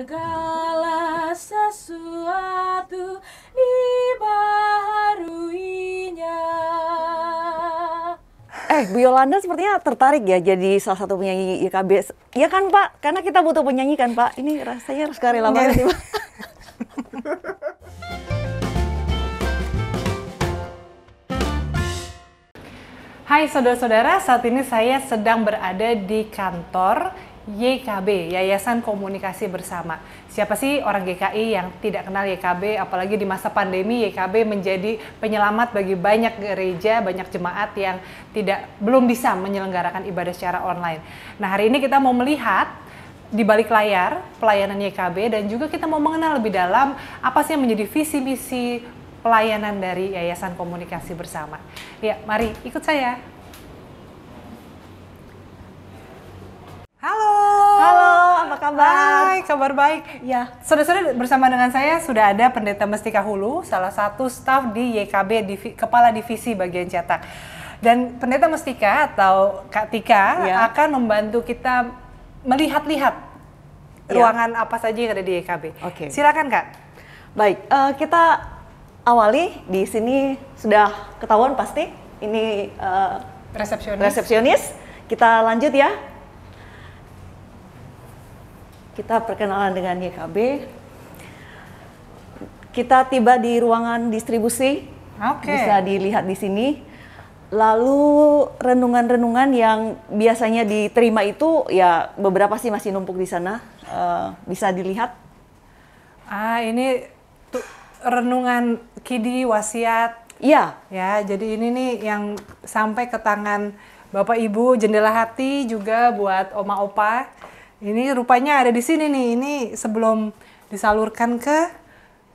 segala sesuatu dibaharuinya. Eh, Biolanda sepertinya tertarik ya jadi salah satu penyanyi YKB. Ya kan, Pak? Karena kita butuh penyanyi kan, Pak? Ini rasanya harus karela lama iya. nih, Pak. Hai saudara-saudara, saat ini saya sedang berada di kantor YKB, Yayasan Komunikasi Bersama. Siapa sih orang GKI yang tidak kenal YKB, apalagi di masa pandemi YKB menjadi penyelamat bagi banyak gereja, banyak jemaat yang tidak belum bisa menyelenggarakan ibadah secara online. Nah, hari ini kita mau melihat di balik layar pelayanan YKB dan juga kita mau mengenal lebih dalam apa sih yang menjadi visi misi pelayanan dari Yayasan Komunikasi Bersama. Ya, mari ikut saya. kabar? Hai, kabar baik. Ya, saudara-saudara bersama dengan saya sudah ada Pendeta Mestika Hulu, salah satu staf di YKB Divi, Kepala Divisi Bagian Cetak. Dan Pendeta Mestika atau Kak Tika ya. akan membantu kita melihat-lihat ya. ruangan apa saja yang ada di YKB. Oke. Silakan Kak. Baik, uh, kita awali di sini sudah ketahuan pasti ini uh, resepsionis. Resepsionis. Kita lanjut ya kita perkenalan dengan YKB. Kita tiba di ruangan distribusi, okay. bisa dilihat di sini. Lalu renungan-renungan yang biasanya diterima itu ya beberapa sih masih numpuk di sana, uh, bisa dilihat. Ah ini tuh, renungan kidi wasiat. Iya. Ya jadi ini nih yang sampai ke tangan bapak ibu jendela hati juga buat oma opa ini rupanya ada di sini nih. Ini sebelum disalurkan ke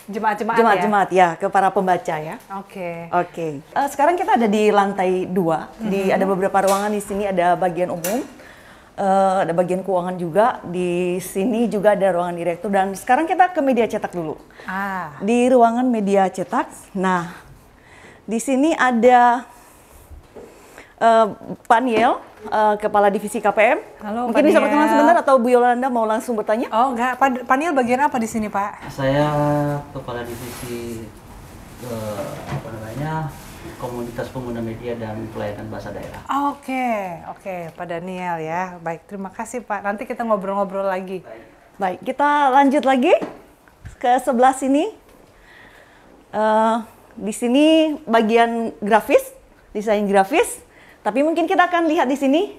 jemaat-jemaat ya. jemaat, jemaat ya? ya ke para pembaca ya. Oke. Okay. Oke. Okay. Uh, eh, sekarang kita ada di lantai dua. Mm -hmm. Di mm-hmm. ada beberapa ruangan di sini ada bagian umum, uh, ada bagian keuangan juga. Di sini juga ada ruangan direktur dan sekarang kita ke media cetak dulu. Ah. Di ruangan media cetak. Nah, di sini ada Uh, eh, Pak Niel, uh, eh, Kepala Divisi KPM. Halo, Mungkin Pak bisa berkenalan sebentar atau Bu Yolanda mau langsung bertanya? Oh, enggak. Pak, Pak Niel bagian apa di sini, Pak? Saya Kepala Divisi uh, Komunitas Pengguna Media dan Pelayanan Bahasa Daerah. Ah, oke, oh, oke, okay. okay. Pak Daniel ya. Baik, terima kasih Pak. Nanti kita ngobrol-ngobrol lagi. Baik. Baik, kita lanjut lagi ke sebelah sini. Uh, di sini bagian grafis, desain grafis. Tapi mungkin kita akan lihat di sini,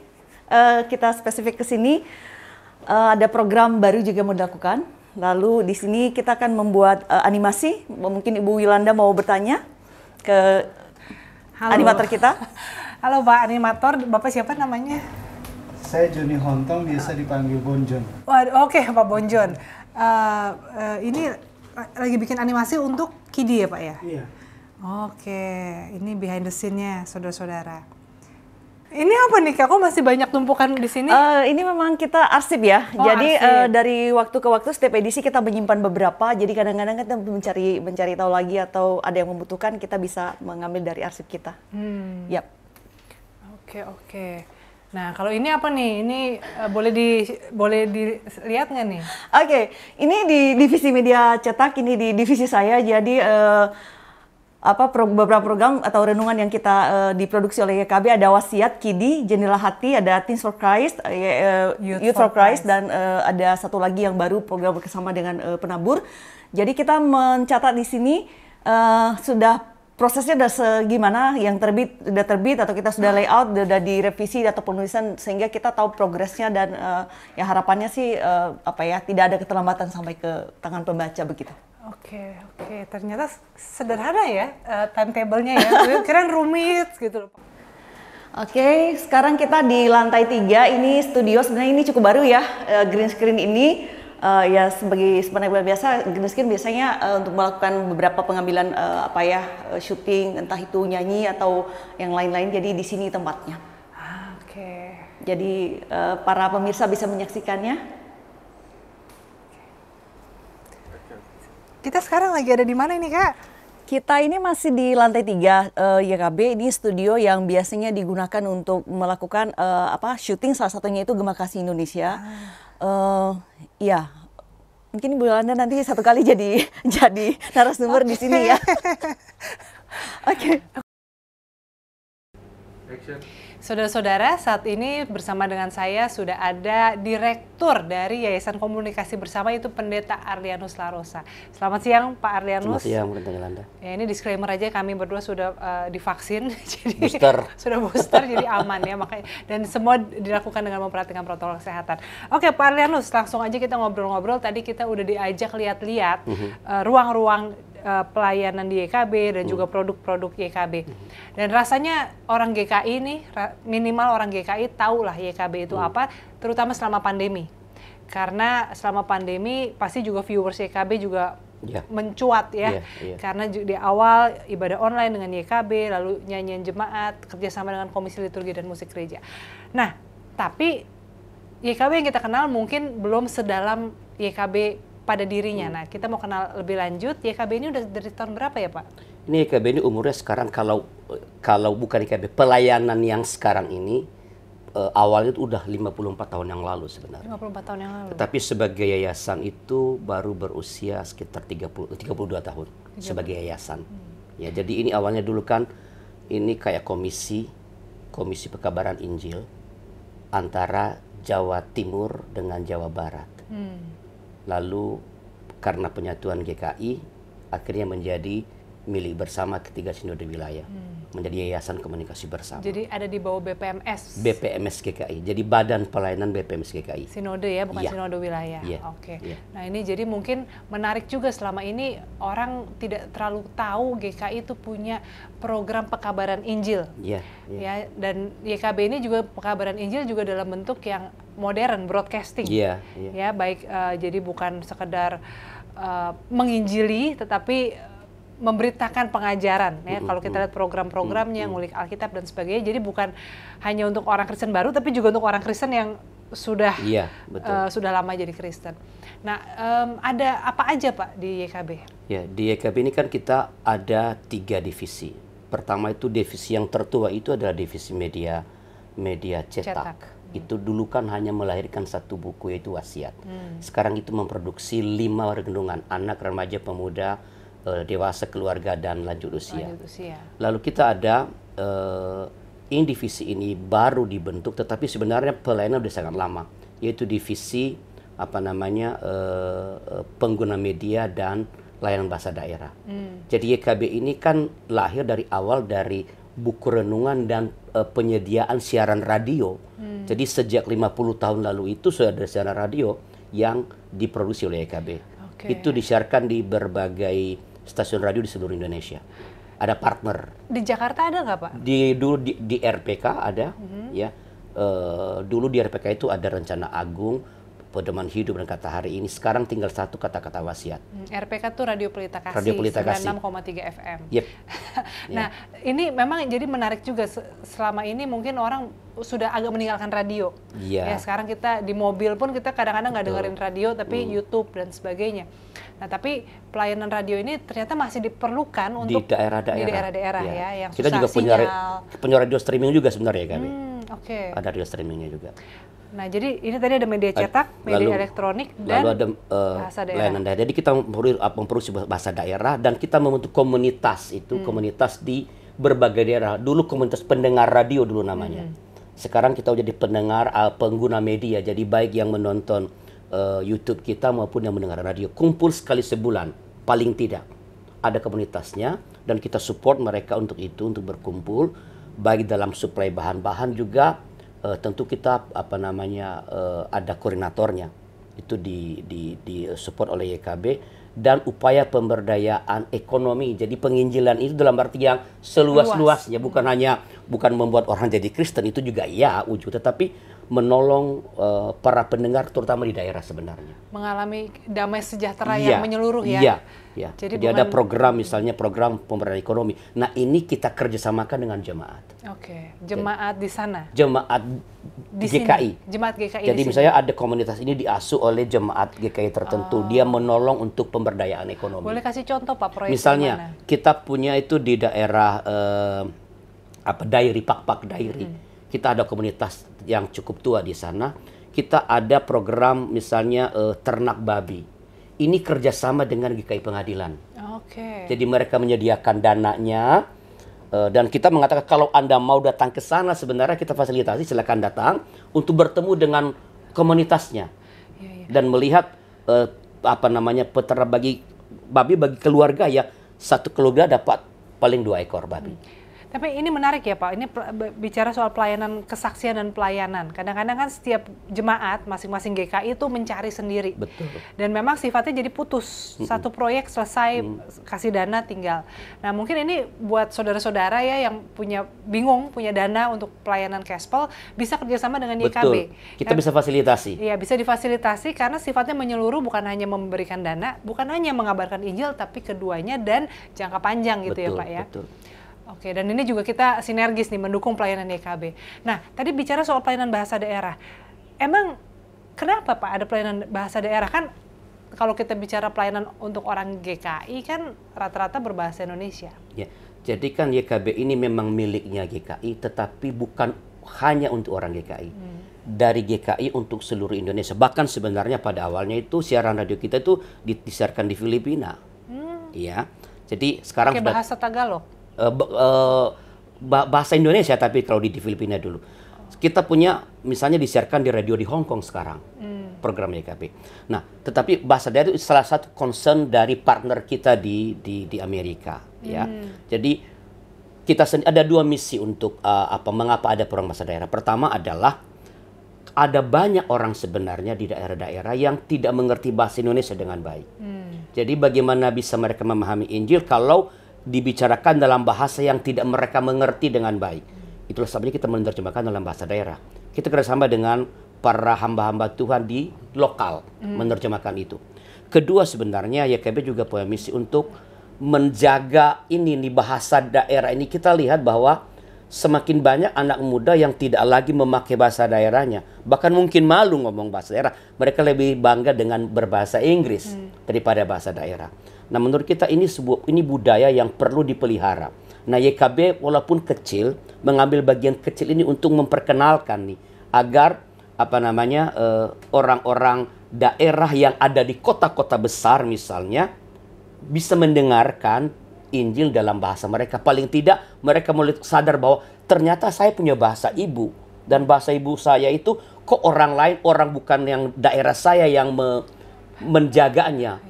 uh, kita spesifik ke sini, uh, ada program baru juga mau dilakukan. Lalu di sini kita akan membuat uh, animasi, mungkin Ibu Wilanda mau bertanya ke Halo. animator kita. Halo Pak Animator, Bapak siapa namanya? Saya Joni Hontong, biasa dipanggil Bonjon. oke okay, Pak Bonjon. Uh, uh, ini lagi bikin animasi untuk Kidi ya Pak ya? Iya. Oke, okay. ini behind the scene-nya saudara-saudara. Ini apa nih Kak? Kok masih banyak tumpukan di sini? Uh, ini memang kita arsip ya. Oh, jadi arsip. Uh, dari waktu ke waktu setiap edisi kita menyimpan beberapa. Jadi kadang-kadang kita mencari mencari tahu lagi atau ada yang membutuhkan kita bisa mengambil dari arsip kita. Hmm. Yap. Oke, okay, oke. Okay. Nah, kalau ini apa nih? Ini uh, boleh di boleh dilihat nggak nih? Oke, okay. ini di divisi media cetak, ini di divisi saya. Jadi uh, apa beberapa program atau renungan yang kita uh, diproduksi oleh YKB ada wasiat Kidi jendela hati ada Teens for Christ uh, Youth, Youth for, Christ, Christ dan uh, ada satu lagi yang baru program bersama dengan uh, penabur jadi kita mencatat di sini uh, sudah prosesnya sudah segimana yang terbit sudah terbit atau kita sudah layout sudah direvisi atau penulisan sehingga kita tahu progresnya dan uh, ya harapannya sih uh, apa ya tidak ada keterlambatan sampai ke tangan pembaca begitu. Oke, oke. Ternyata sederhana ya uh, timetable-nya ya. Kira kira rumit gitu loh. Oke, sekarang kita di lantai tiga. Ini studio sebenarnya ini cukup baru ya. Uh, green screen ini uh, ya sebagai sebenarnya biasa green screen biasanya uh, untuk melakukan beberapa pengambilan uh, apa ya uh, syuting entah itu nyanyi atau yang lain-lain. Jadi di sini tempatnya. Ah, oke. Okay. Jadi uh, para pemirsa bisa menyaksikannya. Kita sekarang lagi ada di mana ini kak? Kita ini masih di lantai tiga uh, eh, YKB, ini studio yang biasanya digunakan untuk melakukan uh, apa syuting salah satunya itu Gema Kasih Indonesia. Ah. Uh, ya, mungkin Bu nanti satu kali jadi jadi narasumber okay. di sini ya. Oke. okay. Saudara-saudara, saat ini bersama dengan saya sudah ada Direktur dari Yayasan Komunikasi Bersama itu Pendeta Arlianus Larosa. Selamat siang Pak Arlianus. Selamat siang Pendeta Yolanda. Ya, ini disclaimer aja kami berdua sudah uh, divaksin, jadi booster. sudah booster jadi aman ya makanya dan semua dilakukan dengan memperhatikan protokol kesehatan. Oke Pak Arlianus, langsung aja kita ngobrol-ngobrol. Tadi kita udah diajak lihat-lihat mhm. eh, ruang-ruang -lihat, mm ruang -ruang uh, pelayanan di YKB dan hmm. juga produk-produk YKB. Hmm. Dan rasanya orang GKI ini minimal orang GKI tahu lah YKB itu hmm. apa, terutama selama pandemi. Karena selama pandemi pasti juga viewers YKB juga yeah. mencuat ya. Yeah, yeah. Karena di awal ibadah online dengan YKB, lalu nyanyian jemaat, kerjasama dengan Komisi Liturgi dan Musik Gereja. Nah, tapi YKB yang kita kenal mungkin belum sedalam YKB pada dirinya. Hmm. Nah, kita mau kenal lebih lanjut, YKB ini udah dari tahun berapa ya, Pak? Ini YKB ini umurnya sekarang kalau kalau bukan YKB, pelayanan yang sekarang ini uh, awalnya itu udah 54 tahun yang lalu sebenarnya. 54 tahun yang lalu. Tetapi sebagai yayasan itu baru berusia sekitar 30 32 tahun 30. sebagai yayasan. Hmm. Ya, jadi ini awalnya dulu kan ini kayak komisi komisi pekabaran Injil antara Jawa Timur dengan Jawa Barat. Hmm lalu karena penyatuan GKI akhirnya menjadi milik bersama ketiga sinode wilayah. Hmm menjadi Yayasan Komunikasi Bersama. Jadi ada di bawah BPMS. BPMS GKI. Jadi Badan Pelayanan BPMS GKI. Sinode ya, bukan ya. sinode wilayah. Ya. Oke. Okay. Ya. Nah ini jadi mungkin menarik juga selama ini orang tidak terlalu tahu GKI itu punya program pekabaran Injil. Iya. Ya. ya dan YKB ini juga pekabaran Injil juga dalam bentuk yang modern broadcasting. Iya. Ya. ya baik uh, jadi bukan sekedar uh, menginjili tetapi memberitakan pengajaran ya kalau kita lihat program-programnya ngulik Alkitab dan sebagainya jadi bukan hanya untuk orang Kristen baru tapi juga untuk orang Kristen yang sudah iya, betul. Uh, sudah lama jadi Kristen. Nah um, ada apa aja pak di YKB? Ya di YKB ini kan kita ada tiga divisi. Pertama itu divisi yang tertua itu adalah divisi media media cetak. cetak. Itu dulu kan hanya melahirkan satu buku yaitu wasiat. Hmm. Sekarang itu memproduksi lima renungan anak remaja pemuda uh, dewasa keluarga dan lanjut usia. lanjut usia. Lalu kita ada uh, divisi ini baru dibentuk, tetapi sebenarnya pelayanan sudah sangat lama, yaitu divisi apa namanya uh, pengguna media dan layanan bahasa daerah. Hmm. Jadi YKB ini kan lahir dari awal dari buku renungan dan uh, penyediaan siaran radio. Hmm. Jadi sejak 50 tahun lalu itu sudah ada siaran radio yang diproduksi oleh YKB. Okay. Itu disiarkan di berbagai stasiun radio di seluruh Indonesia. Ada partner. Di Jakarta ada nggak Pak? Di dulu di, di RPK ada, hmm. ya. E, dulu di RPK itu ada rencana agung, pedoman hidup dan kata hari ini. Sekarang tinggal satu kata-kata wasiat. Hmm, RPK itu Radio Pelita Kasih, Radio Pelita Kasih. 96,3 FM. Yep. nah, yeah. ini memang jadi menarik juga selama ini mungkin orang sudah agak meninggalkan radio. Yeah. Ya, sekarang kita di mobil pun kita kadang-kadang nggak -kadang dengerin radio tapi mm. YouTube dan sebagainya. Nah, tapi pelayanan radio ini ternyata masih diperlukan untuk di daerah-daerah, di daerah-daerah ya. ya yang Kita juga punya sinyal. punya radio streaming juga sebenarnya ya kami. Hmm, Oke. Okay. Ada radio streamingnya juga. Nah, jadi ini tadi ada media cetak, media lalu, elektronik, dan lalu ada uh, bahasa daerah. Layanan daerah. Jadi kita memproduksi bahasa daerah dan kita membentuk komunitas itu, hmm. komunitas di berbagai daerah. Dulu komunitas pendengar radio dulu namanya. Hmm. Sekarang kita jadi pendengar, eh, pengguna media. Jadi baik yang menonton uh, YouTube kita maupun yang mendengar radio kumpul sekali sebulan paling tidak ada komunitasnya dan kita support mereka untuk itu untuk berkumpul baik dalam suplai bahan-bahan juga uh, tentu kita apa namanya uh, ada koordinatornya itu di, di, di support oleh YKB dan upaya pemberdayaan ekonomi. Jadi penginjilan itu dalam arti yang seluas-luasnya bukan hanya bukan membuat orang jadi Kristen itu juga ya wujud tetapi menolong uh, para pendengar terutama di daerah sebenarnya. Mengalami damai sejahtera ya, yang iya, menyeluruh ya. Iya. Ya. Jadi, Jadi bukan... ada program misalnya program pemberdayaan ekonomi. Nah ini kita kerjasamakan dengan jemaat. Oke, okay. jemaat Jadi, di sana. Jemaat di GKI. Sini. Jemaat GKI. Jadi misalnya ada komunitas ini diasuh oleh jemaat GKI tertentu. Oh. Dia menolong untuk pemberdayaan ekonomi. Boleh kasih contoh pak proyek? Misalnya kita punya itu di daerah eh, apa Dairi pak Dairi. Hmm kita ada komunitas yang cukup tua di sana. Kita ada program misalnya uh, ternak babi. Ini kerjasama dengan GKI Pengadilan. Oke. Okay. Jadi mereka menyediakan dananya uh, dan kita mengatakan kalau anda mau datang ke sana sebenarnya kita fasilitasi silakan datang untuk bertemu dengan komunitasnya yeah, yeah. dan melihat uh, apa namanya peternak bagi babi bagi keluarga ya satu keluarga dapat paling dua ekor babi. Hmm. Tapi ini menarik ya Pak, ini bicara soal pelayanan kesaksian dan pelayanan. Kadang-kadang kan setiap jemaat masing-masing GKI itu mencari sendiri. Betul. Dan memang sifatnya jadi putus. Satu proyek selesai mm. kasih dana tinggal. Nah, mungkin ini buat saudara-saudara ya yang punya bingung punya dana untuk pelayanan Kespel bisa kerjasama dengan YKB. Betul. Kita ya, bisa fasilitasi. Iya, bisa difasilitasi karena sifatnya menyeluruh bukan hanya memberikan dana, bukan hanya mengabarkan Injil tapi keduanya dan jangka panjang gitu ya, betul, ya Pak ya. Betul. Oke, dan ini juga kita sinergis nih mendukung pelayanan YKB. Nah, tadi bicara soal pelayanan bahasa daerah. Emang kenapa Pak ada pelayanan bahasa daerah? Kan kalau kita bicara pelayanan untuk orang GKI kan rata-rata berbahasa Indonesia. Ya, jadi kan YKB ini memang miliknya GKI tetapi bukan hanya untuk orang GKI. Hmm. Dari GKI untuk seluruh Indonesia. Bahkan sebenarnya pada awalnya itu siaran radio kita itu disiarkan di Filipina. Hmm. Iya. Hmm. Jadi sekarang Pakai bahasa Tagalog uh, uh, bahasa Indonesia tapi kalau di, di Filipina dulu. Kita punya misalnya disiarkan di radio di Hong Kong sekarang hmm. program YKP. Nah, tetapi bahasa daerah itu salah satu concern dari partner kita di di, di Amerika ya. hmm. ya. Jadi kita ada dua misi untuk uh, apa mengapa ada program bahasa daerah. Pertama adalah ada banyak orang sebenarnya di daerah-daerah yang tidak mengerti bahasa Indonesia dengan baik. Hmm. Jadi bagaimana bisa mereka memahami Injil kalau dibicarakan dalam bahasa yang tidak mereka mengerti dengan baik. Itulah sebabnya kita menerjemahkan dalam bahasa daerah. Kita kerjasama dengan para hamba-hamba Tuhan di lokal hmm. menerjemahkan itu. Kedua sebenarnya YKB juga punya misi untuk menjaga ini nih bahasa daerah ini kita lihat bahwa semakin banyak anak muda yang tidak lagi memakai bahasa daerahnya bahkan mungkin malu ngomong bahasa daerah mereka lebih bangga dengan berbahasa Inggris hmm. daripada bahasa daerah Nah, menurut kita ini sebuah ini budaya yang perlu dipelihara. Nah, YKB walaupun kecil mengambil bagian kecil ini untuk memperkenalkan nih agar apa namanya eh, orang-orang eh, daerah yang ada di kota-kota besar misalnya bisa mendengarkan Injil dalam bahasa mereka. Paling tidak mereka mulai sadar bahwa ternyata saya punya bahasa ibu dan bahasa ibu saya itu kok orang lain orang bukan yang daerah saya yang me, menjaganya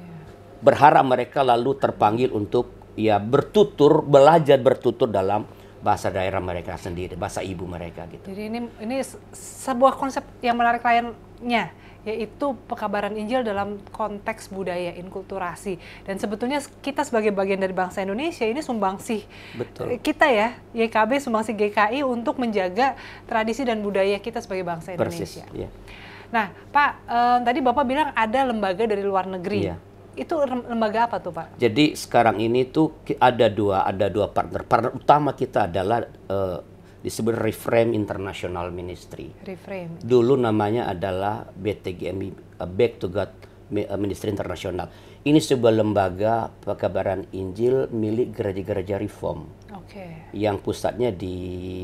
berharap mereka lalu terpanggil untuk ya bertutur, belajar bertutur dalam bahasa daerah mereka sendiri, bahasa ibu mereka gitu. Jadi ini ini sebuah konsep yang menarik lainnya yaitu pekabaran Injil dalam konteks budaya inkulturasi dan sebetulnya kita sebagai bagian dari bangsa Indonesia ini sumbangsih Betul. Eh, kita ya YKB sumbangsih GKI untuk menjaga tradisi dan budaya kita sebagai bangsa Indonesia. Persis, ya. Nah Pak eh, tadi Bapak bilang ada lembaga dari luar negeri. Ya itu lembaga apa tuh Pak? Jadi sekarang ini tuh ada dua ada dua partner. Partner utama kita adalah uh, disebut Reframe International Ministry. Reframe. Dulu namanya adalah BTGM, eh, Back to God eh, Ministry Internasional. Ini sebuah lembaga pekabaran Injil milik gereja-gereja Reform. Oke. Okay. Yang pusatnya di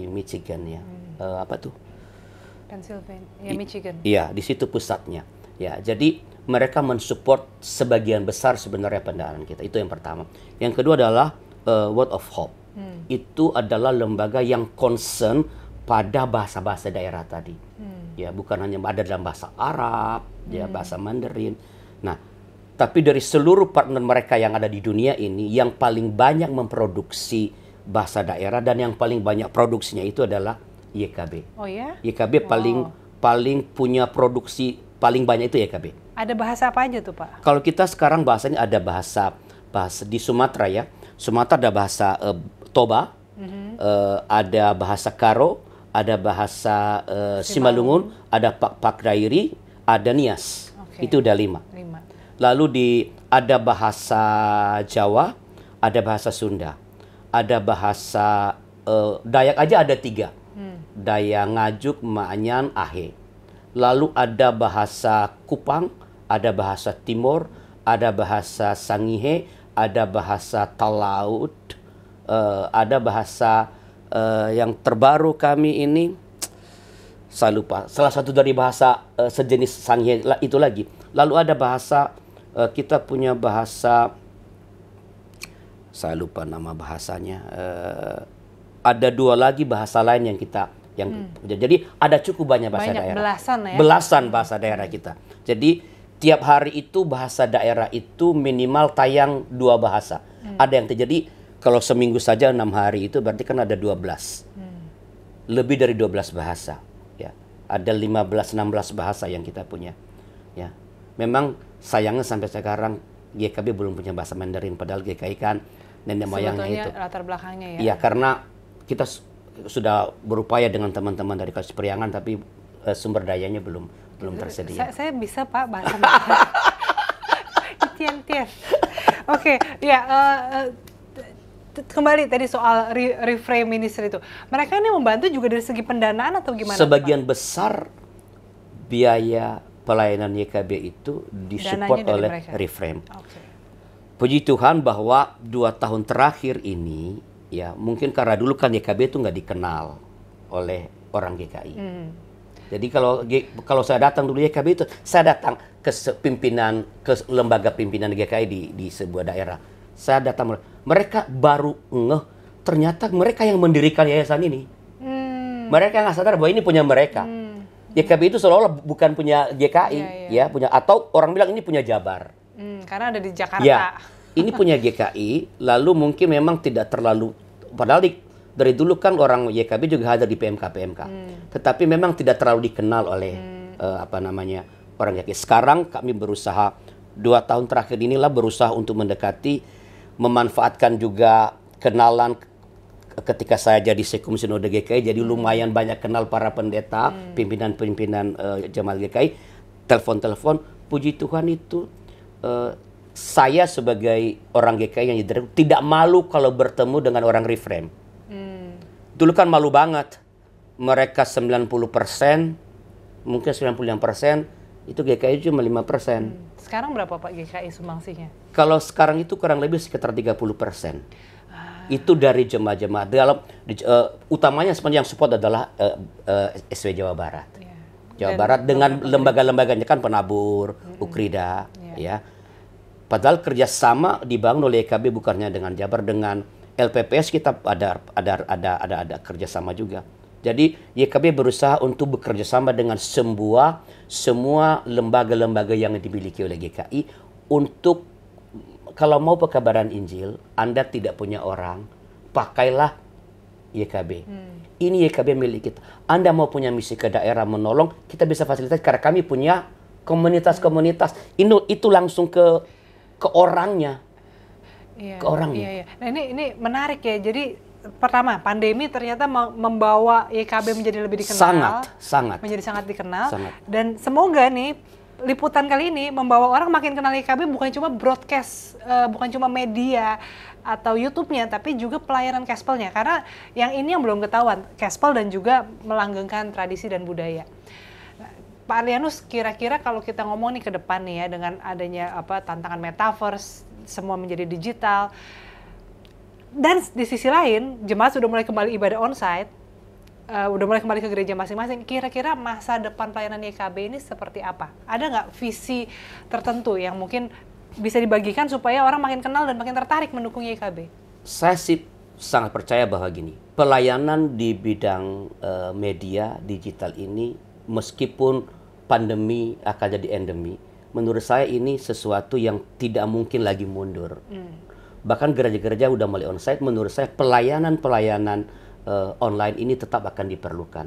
Michigan ya. Hmm. Uh, apa tuh? Pennsylvania, ya Michigan. Iya, di situ pusatnya. Ya, jadi mereka mensupport sebagian besar sebenarnya pendanaan kita. Itu yang pertama. Yang kedua adalah uh, Word of Hope. Hmm. Itu adalah lembaga yang concern pada bahasa-bahasa daerah tadi. Hmm. Ya, bukan hanya ada dalam bahasa Arab, ya, hmm. ya bahasa Mandarin. Nah, tapi dari seluruh partner mereka yang ada di dunia ini yang paling banyak memproduksi bahasa daerah dan yang paling banyak produksinya itu adalah YKB. Oh ya? YKB wow. paling paling punya produksi paling banyak itu YKB. Ada bahasa apa aja tuh Pak? Kalau kita sekarang bahasanya ada bahasa bahasa di Sumatera ya. Sumatera ada bahasa uh, Toba, mm-hmm. uh, ada bahasa Karo, ada bahasa uh, Simalungun, ada Pak Pakrairi, ada Nias. Okay. Itu udah lima. lima. Lalu di ada bahasa Jawa, ada bahasa Sunda, ada bahasa uh, Dayak aja ada tiga. Hmm. Dayak Ngajuk, Maanyan, Ahe. Lalu ada bahasa Kupang, ada bahasa Timur, ada bahasa Sangihe, ada bahasa Talaut, uh, ada bahasa uh, yang terbaru kami ini. Saya lupa. Salah satu dari bahasa uh, sejenis Sangihe itu lagi. Lalu ada bahasa uh, kita punya bahasa saya lupa nama bahasanya. Uh, ada dua lagi bahasa lain yang kita yang hmm. jadi ada cukup banyak bahasa banyak daerah. Belasan ya. Belasan bahasa daerah kita. Jadi tiap hari itu bahasa daerah itu minimal tayang dua bahasa. Hmm. Ada yang terjadi kalau seminggu saja enam hari itu berarti kan ada 12. Hmm. Lebih dari dua belas bahasa ya. Ada enam belas bahasa yang kita punya. Ya. Memang sayangnya sampai sekarang GKB belum punya bahasa Mandarin padahal GKI kan nenek moyangnya itu. latar belakangnya ya. Iya, karena kita sudah berupaya dengan teman-teman dari Kasus Periangan tapi eh, sumber dayanya belum belum tersedia. Saya, saya bisa Pak bahasa tian tian. Oke, okay, ya uh, uh, kembali tadi soal re reframe minister itu. Mereka ini membantu juga dari segi pendanaan atau gimana? Sebagian Pak? besar biaya pelayanan YKB itu disupport oleh mereka. reframe. Okay. Puji Tuhan bahwa dua tahun terakhir ini ya mungkin karena dulu kan YKB itu nggak dikenal oleh orang GKI. Hmm. Jadi kalau kalau saya datang dulu YKB itu, saya datang ke pimpinan ke lembaga pimpinan GKI di di sebuah daerah. Saya datang mereka baru ngeh ternyata mereka yang mendirikan yayasan ini. Hmm. Mereka nggak sadar bahwa ini punya mereka. Hmm. YKB itu seolah-olah bukan punya GKI ya, ya. ya punya atau orang bilang ini punya Jabar. Hmm, karena ada di Jakarta. Ya, ini punya GKI, lalu mungkin memang tidak terlalu padahal di dari dulu kan orang YKB juga hadir di PMK PMK, hmm. tetapi memang tidak terlalu dikenal oleh hmm. uh, apa namanya orang YKB. Sekarang kami berusaha dua tahun terakhir inilah berusaha untuk mendekati, memanfaatkan juga kenalan ketika saya jadi sekum sinode GKI jadi hmm. lumayan banyak kenal para pendeta hmm. pimpinan-pimpinan uh, eh, jemaat GKI telepon-telepon puji Tuhan itu uh, saya sebagai orang GKI yang tidak malu kalau bertemu dengan orang reframe Dulu kan malu banget. Mereka 90 persen, mungkin 95 persen, itu GKI cuma 5 persen. Hmm. Sekarang berapa Pak GKI sumbangsinya? Kalau sekarang itu kurang lebih sekitar 30 persen. Ah. Itu dari jemaah-jemaah. Dalam uh, utamanya sebenarnya yang support adalah uh, eh, uh, eh, SW Jawa Barat. Yeah. Jawa Dan Barat dengan lembaga-lembaganya kan penabur, mm -hmm. Ukrida, yeah. ya. Padahal kerjasama dibangun oleh EKB bukannya dengan Jabar dengan LPPS kita ada ada ada ada ada kerjasama juga. Jadi YKB berusaha untuk bekerja sama dengan semua semua lembaga-lembaga yang dimiliki oleh GKI untuk kalau mau pekabaran Injil, Anda tidak punya orang, pakailah YKB. Hmm. Ini YKB milik kita. Anda mau punya misi ke daerah menolong, kita bisa fasilitas karena kami punya komunitas-komunitas. Itu itu langsung ke ke orangnya yeah, ke orang yeah, gitu. yeah. Nah ini ini menarik ya. Jadi pertama pandemi ternyata membawa YKB menjadi lebih dikenal. Sangat, sangat. Menjadi sangat dikenal. Sangat. Dan semoga nih liputan kali ini membawa orang makin kenal YKB bukan cuma broadcast, uh, bukan cuma media atau YouTube-nya, tapi juga pelayanan Kaspel-nya Karena yang ini yang belum ketahuan, kaspel dan juga melanggengkan tradisi dan budaya. Pak Arianus, kira-kira kalau kita ngomong nih ke depan nih ya dengan adanya apa tantangan metaverse semua menjadi digital. Dan di sisi lain, jemaat sudah mulai kembali ibadah onsite, uh, udah mulai kembali ke gereja masing-masing. Kira-kira masa depan pelayanan YKB ini seperti apa? Ada nggak visi tertentu yang mungkin bisa dibagikan supaya orang makin kenal dan makin tertarik mendukung YKB? Saya sih sangat percaya bahwa gini, pelayanan di bidang uh, media digital ini meskipun pandemi akan jadi endemi, menurut saya ini sesuatu yang tidak mungkin lagi mundur. Hmm. Bahkan gereja-gereja udah mulai onsite, menurut saya pelayanan-pelayanan uh, online ini tetap akan diperlukan.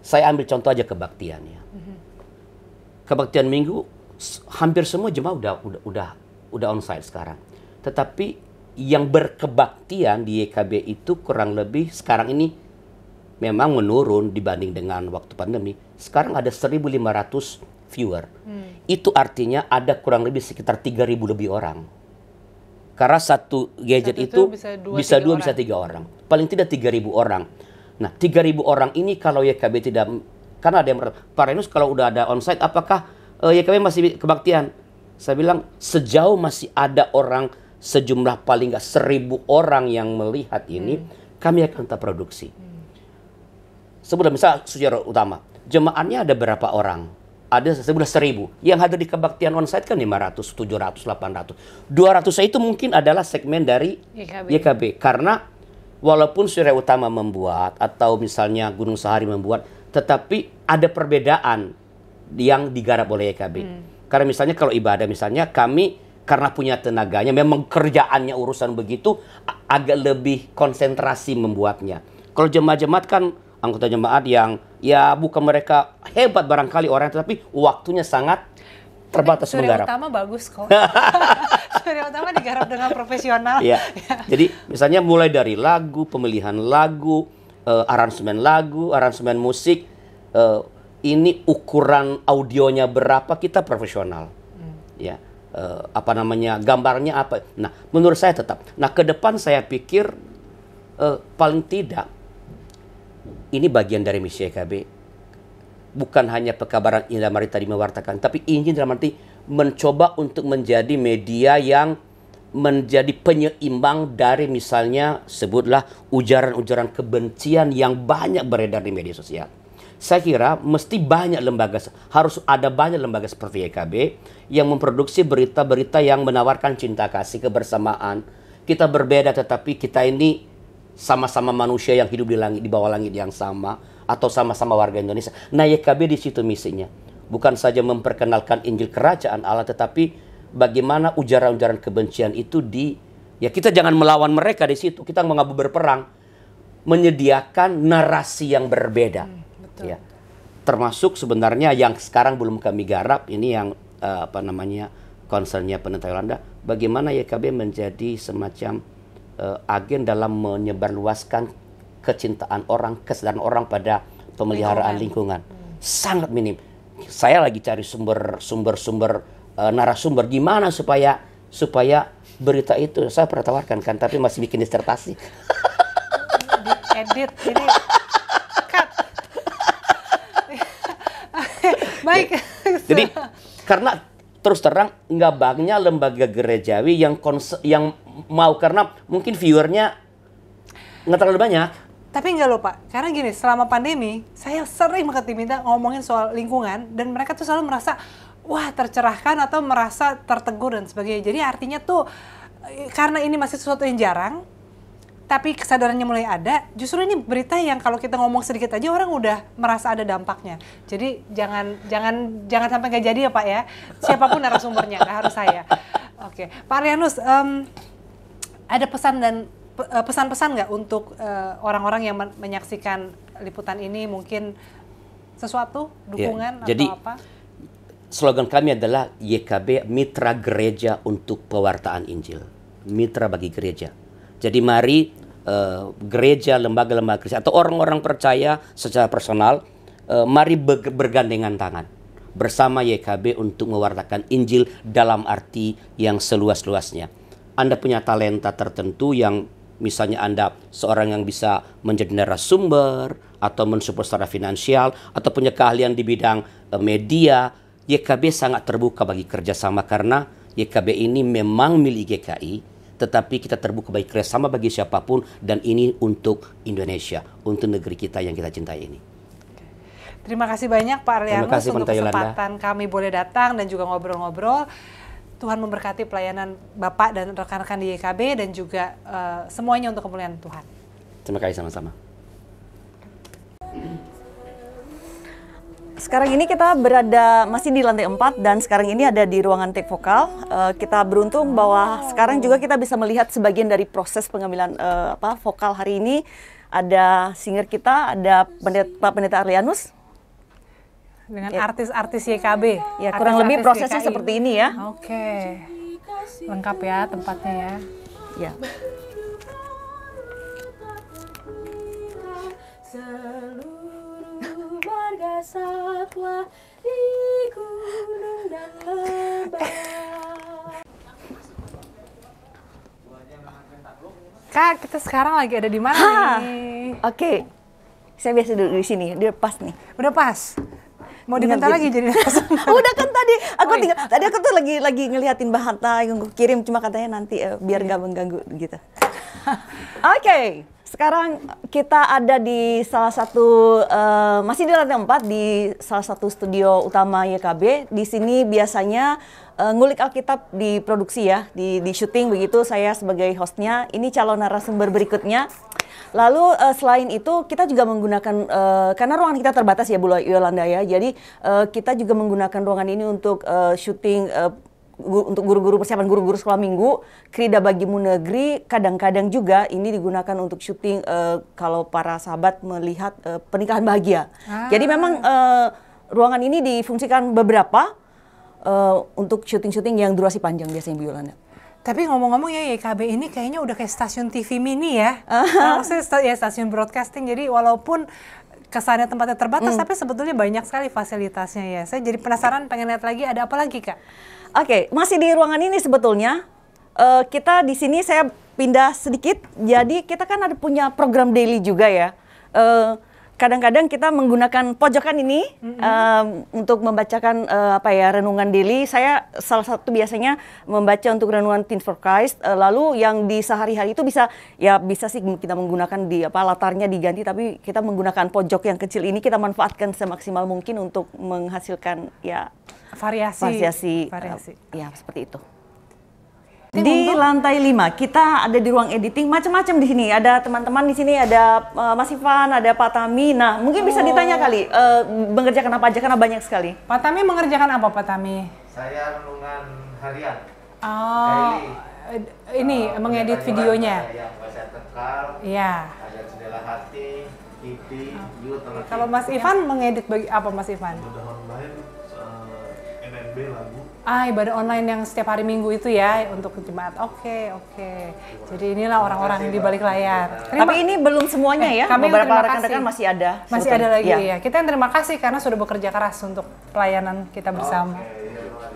Saya ambil contoh aja kebaktian ya. Hmm. Kebaktian minggu hampir semua jemaah udah udah udah udah onsite sekarang. Tetapi yang berkebaktian di YKB itu kurang lebih sekarang ini memang menurun dibanding dengan waktu pandemi. Sekarang ada 1.500 viewer. Hmm. Itu artinya ada kurang lebih sekitar 3.000 lebih orang. Karena satu gadget satu itu, itu bisa dua, bisa tiga, dua, orang. bisa tiga orang. Paling tidak 3.000 orang. Nah, 3.000 orang ini kalau YKB tidak karena ada yang Pak Renus kalau udah ada onsite apakah uh, eh, YKB masih kebaktian? Saya bilang sejauh masih ada orang sejumlah paling nggak seribu orang yang melihat ini, hmm. kami akan tetap produksi. Hmm sebutlah misal suci utama, jemaatnya ada berapa orang? Ada sebelah seribu. Yang ada di kebaktian onsite kan delapan ratus dua ratus itu mungkin adalah segmen dari YKB. YKB. Karena walaupun suci utama membuat atau misalnya Gunung Sahari membuat, tetapi ada perbedaan yang digarap oleh YKB. Hmm. Karena misalnya kalau ibadah misalnya kami karena punya tenaganya memang kerjaannya urusan begitu agak lebih konsentrasi membuatnya. Kalau jemaat-jemaat kan anggota jemaat yang ya bukan mereka hebat barangkali orang tetapi waktunya sangat terbatas tapi menggarap. Utama bagus kok. Surya Utama digarap dengan profesional. Ya. ya. Jadi misalnya mulai dari lagu, pemilihan lagu, uh, aransemen lagu, aransemen musik, uh, ini ukuran audionya berapa kita profesional. Hmm. Ya. Uh, apa namanya gambarnya apa. Nah, menurut saya tetap. Nah, ke depan saya pikir uh, paling tidak ini bagian dari misi EKB. Bukan hanya pekabaran Indramayu tadi mewartakan, tapi ingin dalam arti mencoba untuk menjadi media yang menjadi penyeimbang dari misalnya sebutlah ujaran-ujaran kebencian yang banyak beredar di media sosial. Saya kira mesti banyak lembaga harus ada banyak lembaga seperti EKB yang memproduksi berita-berita yang menawarkan cinta kasih kebersamaan. Kita berbeda tetapi kita ini sama-sama manusia yang hidup di langit di bawah langit yang sama atau sama-sama warga Indonesia. Nah, YKB di situ misinya. Bukan saja memperkenalkan Injil kerajaan Allah tetapi bagaimana ujaran-ujaran kebencian itu di ya kita jangan melawan mereka di situ. Kita mengabu berperang menyediakan narasi yang berbeda. Hmm, betul. Ya. Termasuk sebenarnya yang sekarang belum kami garap ini yang uh, apa namanya concernnya penentang Yolanda bagaimana YKB menjadi semacam uh, agen dalam menyebarluaskan kecintaan orang, kesadaran orang pada pemeliharaan lingkungan. lingkungan. Hmm. Sangat minim. Saya lagi cari sumber sumber sumber uh, narasumber gimana supaya supaya berita itu saya pernah tawarkan kan tapi masih bikin disertasi. Edit ini cut. Baik. Jadi karena terus terang nggak banyak lembaga gerejawi yang konse, yang mau karena mungkin viewernya nggak terlalu banyak. Tapi nggak lupa, karena gini, selama pandemi, saya sering banget diminta ngomongin soal lingkungan, dan mereka tuh selalu merasa, wah tercerahkan atau merasa tertegur dan sebagainya. Jadi artinya tuh, eh, karena ini masih sesuatu yang jarang, tapi kesadarannya mulai ada, justru ini berita yang kalau kita ngomong sedikit aja orang udah merasa ada dampaknya. Jadi jangan jangan jangan sampai nggak jadi ya Pak ya, siapapun narasumbernya, nggak harus saya. Oke, Pak Rianus, um, ada pesan dan eh, pesan-pesan nggak untuk eh, orang-orang uh, yang menyaksikan liputan ini mungkin sesuatu ya, dukungan ya, atau jadi, Slogan kami adalah YKB Mitra Gereja untuk Pewartaan Injil, mitra bagi gereja. Jadi mari uh, gereja, lembaga-lembaga Kristen atau orang-orang percaya secara personal, uh, mari bergandengan tangan bersama YKB untuk mewartakan Injil dalam arti yang seluas-luasnya anda punya talenta tertentu yang misalnya Anda seorang yang bisa menjadi narasumber atau mensupport secara finansial atau punya keahlian di bidang eh, media, YKB sangat terbuka bagi kerjasama karena YKB ini memang milik GKI, tetapi kita terbuka bagi kerjasama bagi siapapun dan ini untuk Indonesia, untuk negeri kita yang kita cintai ini. Terima kasih banyak Pak Ariano untuk ya. kesempatan Yolanda. kami boleh datang dan juga ngobrol-ngobrol. Tuhan memberkati pelayanan Bapak dan rekan-rekan di YKB dan juga uh, semuanya untuk kemuliaan Tuhan. Terima kasih sama-sama. Sekarang ini kita berada masih di lantai 4 dan sekarang ini ada di ruangan take vokal. Uh, kita beruntung bahwa oh. sekarang juga kita bisa melihat sebagian dari proses pengambilan uh, apa vokal hari ini. Ada singer kita, ada pendeta, Pak Pendeta Arlianus dengan iya. artis-artis ya. YKB. Ya, artis kurang lebih prosesnya YKI. seperti ini ya. Oke. Okay. Lengkap ya tempatnya ya. Ya. Seluruh warga satwa di gunung dan lembah. Kak, kita sekarang lagi ada di mana nih? Oke. Okay. Saya biasa duduk di sini, dia pas nih. Udah pas. Mau dikenta iya, lagi gitu. jadi Udah kan tadi aku oh, iya. tinggal tadi aku tuh lagi lagi ngeliatin bahan yang kirim cuma katanya nanti uh, biar iya. nggak mengganggu gitu. Oke. Okay. Sekarang kita ada di salah satu uh, masih di lantai 4 di salah satu studio utama YKB. Di sini biasanya uh, ngulik Alkitab di produksi ya, di di syuting begitu saya sebagai hostnya. Ini calon narasumber berikutnya. Lalu uh, selain itu kita juga menggunakan uh, karena ruangan kita terbatas ya Bu Yolanda ya. Jadi uh, kita juga menggunakan ruangan ini untuk uh, syuting uh, guru, untuk guru-guru persiapan guru-guru sekolah minggu, Krida Bagimu Negeri kadang-kadang juga ini digunakan untuk syuting uh, kalau para sahabat melihat uh, pernikahan bahagia. Ah. Jadi memang uh, ruangan ini difungsikan beberapa uh, untuk syuting-syuting yang durasi panjang biasanya Bu Yolanda. Tapi ngomong-ngomong ya YKB ini kayaknya udah kayak stasiun TV mini ya. Maksudnya ya stasiun broadcasting. Jadi walaupun kesannya tempatnya terbatas, mm. tapi sebetulnya banyak sekali fasilitasnya ya. Saya jadi penasaran, pengen lihat lagi ada apa lagi kak? Oke, okay, masih di ruangan ini sebetulnya uh, kita di sini saya pindah sedikit. Jadi kita kan ada punya program daily juga ya. Uh, kadang-kadang kita menggunakan pojokan ini mm-hmm. um, untuk membacakan uh, apa ya renungan daily. Saya salah satu biasanya membaca untuk renungan Teens for Christ. Uh, lalu yang di sehari-hari itu bisa ya bisa sih kita menggunakan di apa latarnya diganti, tapi kita menggunakan pojok yang kecil ini kita manfaatkan semaksimal mungkin untuk menghasilkan ya variasi variasi, eh, variasi. Uh, ya seperti itu editing di untuk... lantai 5. Kita ada di ruang editing macam-macam di sini. Ada teman-teman di sini ada uh, Mas Ivan, ada Pak Tami. Nah, mungkin oh. bisa ditanya kali uh, mengerjakan apa aja karena banyak sekali. Pak Tami mengerjakan apa Pak Tami? Saya renungan harian. Oh. Daily. Eh, ini uh, mengedit videonya. Yang bahasa Tegal. Iya. Ada jendela hati, Kalau Mas Ivan mengedit bagi apa Mas Ivan? Mudah-mudahan uh, NMB lagi ah ibadah online yang setiap hari minggu itu ya untuk jemaat. Oke okay, oke. Okay. Jadi inilah orang-orang di balik layar. Terima, Tapi ini belum semuanya eh, ya. Kami Beberapa rekan-rekan masih ada. Masih ada lagi ya. ya. Kita yang terima kasih karena sudah bekerja keras untuk pelayanan kita bersama. Okay.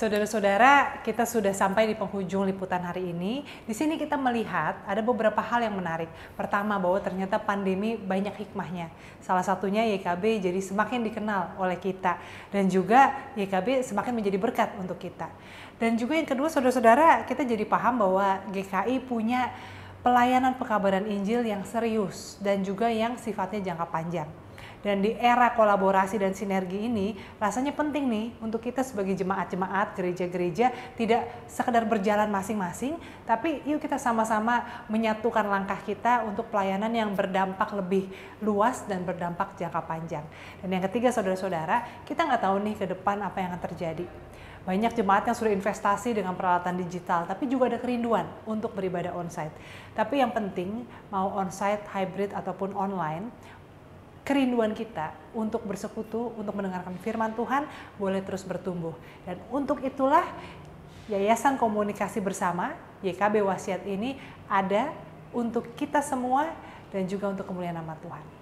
Saudara-saudara, kita sudah sampai di penghujung liputan hari ini. Di sini kita melihat ada beberapa hal yang menarik. Pertama, bahwa ternyata pandemi banyak hikmahnya. Salah satunya YKB jadi semakin dikenal oleh kita dan juga YKB semakin menjadi berkat untuk kita. Dan juga yang kedua, saudara-saudara, kita jadi paham bahwa GKI punya pelayanan pekabaran Injil yang serius dan juga yang sifatnya jangka panjang. Dan di era kolaborasi dan sinergi ini rasanya penting nih untuk kita sebagai jemaat-jemaat gereja-gereja tidak sekedar berjalan masing-masing, tapi yuk kita sama-sama menyatukan langkah kita untuk pelayanan yang berdampak lebih luas dan berdampak jangka panjang. Dan yang ketiga saudara-saudara, kita nggak tahu nih ke depan apa yang akan terjadi. Banyak jemaat yang sudah investasi dengan peralatan digital, tapi juga ada kerinduan untuk beribadah onsite. Tapi yang penting, mau onsite, hybrid, ataupun online, kerinduan kita untuk bersekutu, untuk mendengarkan firman Tuhan boleh terus bertumbuh. Dan untuk itulah Yayasan Komunikasi Bersama YKB Wasiat ini ada untuk kita semua dan juga untuk kemuliaan nama Tuhan.